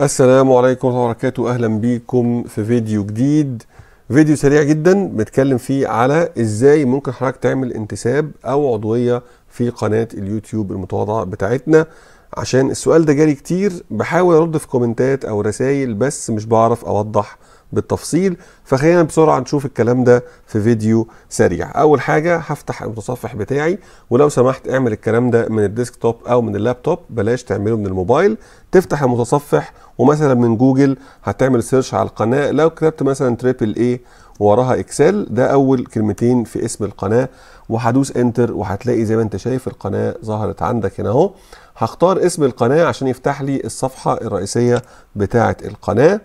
السلام عليكم ورحمة الله وبركاته أهلا بكم في فيديو جديد فيديو سريع جدا بنتكلم فيه على ازاي ممكن حضرتك تعمل انتساب او عضوية في قناة اليوتيوب المتواضعة بتاعتنا عشان السؤال ده جالي كتير بحاول ارد في كومنتات او رسايل بس مش بعرف اوضح بالتفصيل فخلينا بسرعه نشوف الكلام ده في فيديو سريع اول حاجه هفتح المتصفح بتاعي ولو سمحت اعمل الكلام ده من الديسكتوب او من اللابتوب بلاش تعمله من الموبايل تفتح المتصفح ومثلا من جوجل هتعمل سيرش على القناه لو كتبت مثلا تريبل اي وراها اكسل ده اول كلمتين في اسم القناه وهدوس انتر وهتلاقي زي ما انت شايف القناه ظهرت عندك هنا اهو هختار اسم القناه عشان يفتح لي الصفحه الرئيسيه بتاعه القناه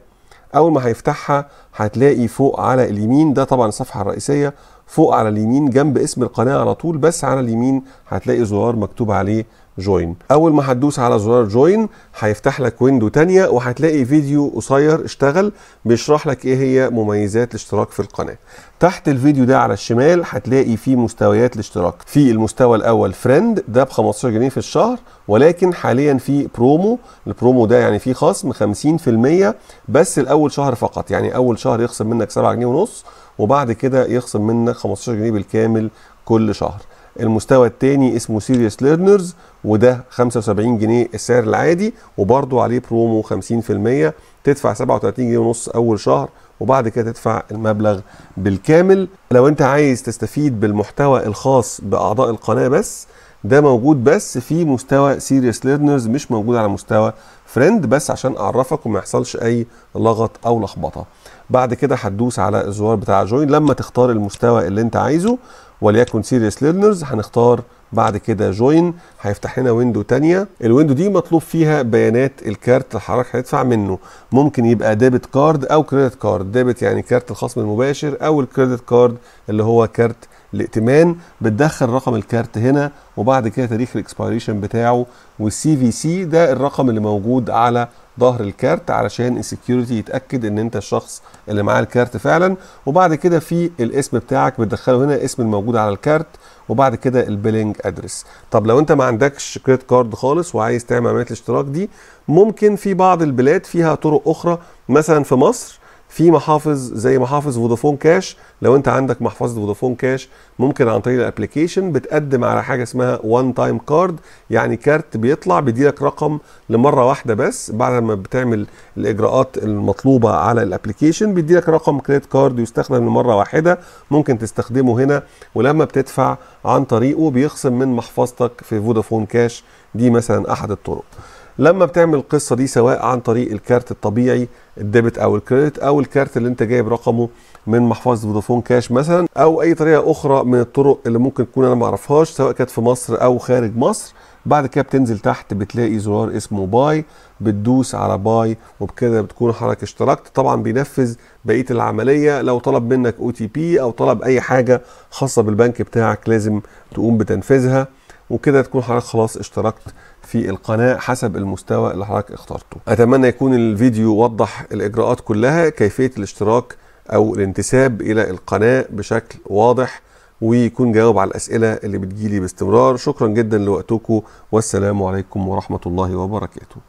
اول ما هيفتحها هتلاقي فوق على اليمين ده طبعا الصفحه الرئيسيه فوق على اليمين جنب اسم القناه على طول بس على اليمين هتلاقي زرار مكتوب عليه جوين اول ما هتدوس على زرار جوين هيفتح لك ويندو تانية وهتلاقي فيديو قصير اشتغل بيشرح لك ايه هي مميزات الاشتراك في القناه تحت الفيديو ده على الشمال هتلاقي فيه مستويات الاشتراك في المستوى الاول فريند ده ب 15 جنيه في الشهر ولكن حاليا في برومو البرومو ده يعني فيه خصم 50% بس الاول شهر فقط يعني اول شهر يخصم منك 7 جنيه ونص وبعد كده يخصم منك 15 جنيه بالكامل كل شهر المستوى الثاني اسمه سيريس ليرنرز وده 75 جنيه السعر العادي وبرده عليه برومو 50% تدفع 37 جنيه ونص اول شهر وبعد كده تدفع المبلغ بالكامل لو انت عايز تستفيد بالمحتوى الخاص باعضاء القناه بس ده موجود بس في مستوى سيريس ليرنرز مش موجود على مستوى فريند بس عشان اعرفك وما يحصلش اي لغط او لخبطه بعد كده هتدوس على الزوار بتاع جوين لما تختار المستوى اللي انت عايزه وليكن سيريس ليرنرز هنختار بعد كده جوين هيفتح لنا ويندو تانية الويندو دي مطلوب فيها بيانات الكارت اللي حضرتك هتدفع منه ممكن يبقى ديبت كارد او كريدت كارد ديبت يعني كارت الخصم المباشر او الكريدت كارد اللي هو كارت الائتمان بتدخل رقم الكارت هنا وبعد كده تاريخ الاكسبيريشن بتاعه والسي في سي ده الرقم اللي موجود على ظهر الكارت علشان السكيورتي يتاكد ان انت الشخص اللي معاه الكارت فعلا وبعد كده في الاسم بتاعك بتدخله هنا الاسم الموجود على الكارت وبعد كده البيلينج ادرس طب لو انت ما عندكش كريدت كارد خالص وعايز تعمل عمليه الاشتراك دي ممكن في بعض البلاد فيها طرق اخرى مثلا في مصر في محافظ زي محافظ فودافون كاش لو انت عندك محفظه فودافون كاش ممكن عن طريق الابلكيشن بتقدم على حاجه اسمها وان تايم كارد يعني كارت بيطلع بيديلك رقم لمره واحده بس بعد ما بتعمل الاجراءات المطلوبه على الابلكيشن بيديلك رقم كريدت كارد يستخدم لمره واحده ممكن تستخدمه هنا ولما بتدفع عن طريقه بيخصم من محفظتك في فودافون كاش دي مثلا احد الطرق لما بتعمل القصه دي سواء عن طريق الكارت الطبيعي الديبت او الكريدت او الكارت اللي انت جايب رقمه من محفظه فودافون كاش مثلا او اي طريقه اخرى من الطرق اللي ممكن تكون انا ما اعرفهاش سواء كانت في مصر او خارج مصر بعد كده بتنزل تحت بتلاقي زرار اسمه باي بتدوس على باي وبكده بتكون حضرتك اشتركت طبعا بينفذ بقيه العمليه لو طلب منك او تي بي او طلب اي حاجه خاصه بالبنك بتاعك لازم تقوم بتنفيذها وكده تكون حضرتك خلاص اشتركت في القناة حسب المستوى اللي حضرتك اخترته أتمنى يكون الفيديو وضح الإجراءات كلها كيفية الاشتراك أو الانتساب إلى القناة بشكل واضح ويكون جاوب على الأسئلة اللي بتجيلي باستمرار شكرا جدا لوقتكم والسلام عليكم ورحمة الله وبركاته